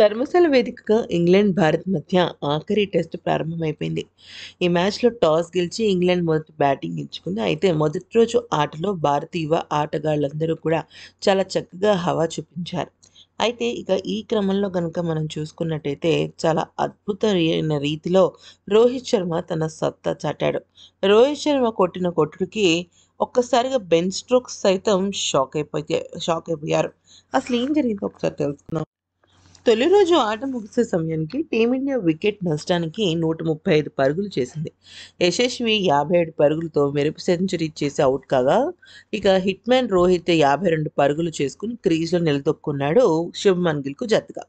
థర్మసల్ వేదికగా ఇంగ్లాండ్ భారత్ మధ్య ఆఖరి టెస్ట్ ప్రారంభమైపోయింది ఈ మ్యాచ్లో టాస్ గెలిచి ఇంగ్లాండ్ మొదటి బ్యాటింగ్ ఎంచుకుంది అయితే మొదటి రోజు ఆటలో భారతీయ ఆటగాళ్ళందరూ కూడా చాలా చక్కగా హవా చూపించారు అయితే ఇక ఈ క్రమంలో కనుక మనం చూసుకున్నట్టయితే చాలా అద్భుతమైన రీతిలో రోహిత్ శర్మ తన సత్తా చాటాడు రోహిత్ శర్మ కొట్టిన కొట్టుడికి ఒక్కసారిగా బెన్ స్ట్రోక్స్ సైతం షాక్ అయిపోయి షాక్ అయిపోయారు అసలు ఏం జరిగిందో ఒకసారి తెలుసుకుందాం తొలి రోజు ఆట ముగిసే సమయానికి టీమిండియా వికెట్ నష్టానికి నూట ముప్పై ఐదు పరుగులు చేసింది యశస్వి యాభై ఏడు పరుగులతో మెరుపు సెంచరీ చేసి అవుట్ కాగా ఇక హిట్ మ్యాన్ రోహిత్ యాభై రెండు పరుగులు చేసుకుని క్రీజ్లో నిలదొక్కున్నాడు శుభమన్ గిల్కు జత్తుగా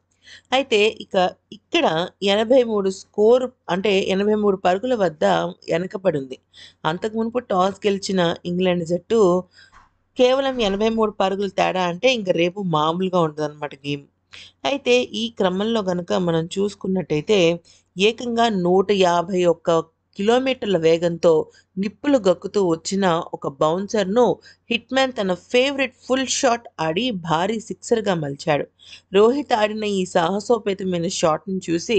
అయితే ఇక ఇక్కడ ఎనభై మూడు స్కోర్ అంటే ఎనభై మూడు పరుగుల వద్ద వెనకబడింది అంతకు మునుపు టాస్ గెలిచిన ఇంగ్లాండ్ జట్టు కేవలం ఎనభై మూడు పరుగులు తేడా అంటే ఇంక రేపు మామూలుగా ఉంటుంది అనమాట గేమ్ అయితే ఈ క్రమంలో గనక మనం చూసుకున్నట్టయితే ఏకంగా నూట యాభై ఒక్క కిలోమీటర్ల వేగంతో నిప్పులు గక్కుతూ వచ్చిన ఒక బౌన్సర్ను హిట్మ్యాన్ తన ఫేవరెట్ ఫుల్ షాట్ ఆడి భారీ సిక్సర్గా మలిచాడు రోహిత్ ఆడిన ఈ సాహసోపేతమైన షాట్ను చూసి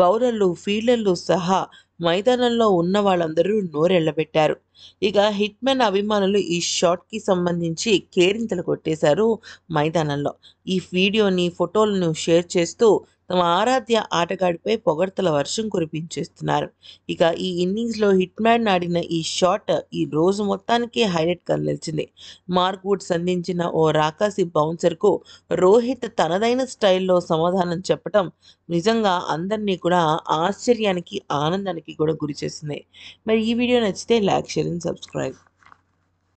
బౌలర్లు ఫీల్డర్లు సహా మైదానంలో ఉన్న వాళ్ళందరూ నోరెళ్లబెట్టారు ఇక హిట్మెన్ అభిమానులు ఈ షాట్కి సంబంధించి కేరింతలు కొట్టేశారు మైదానంలో ఈ వీడియోని ఫోటోలను షేర్ చేస్తూ తమ ఆరాధ్య ఆటగాడిపై పొగడ్తల వర్షం కురిపించేస్తున్నారు ఇక ఈ ఇన్నింగ్స్లో హిట్మ్యాన్ ఆడిన ఈ షాట్ ఈ రోజు మొత్తానికి హైలైట్గా నిలిచింది మార్క్ వుడ్ సంధించిన ఓ రాకాసి బౌన్సర్కు రోహిత్ తనదైన స్టైల్లో సమాధానం చెప్పటం నిజంగా అందరినీ కూడా ఆశ్చర్యానికి ఆనందానికి కూడా గురి మరి ఈ వీడియో నచ్చితే లైక్ షేర్ అండ్ సబ్స్క్రైబ్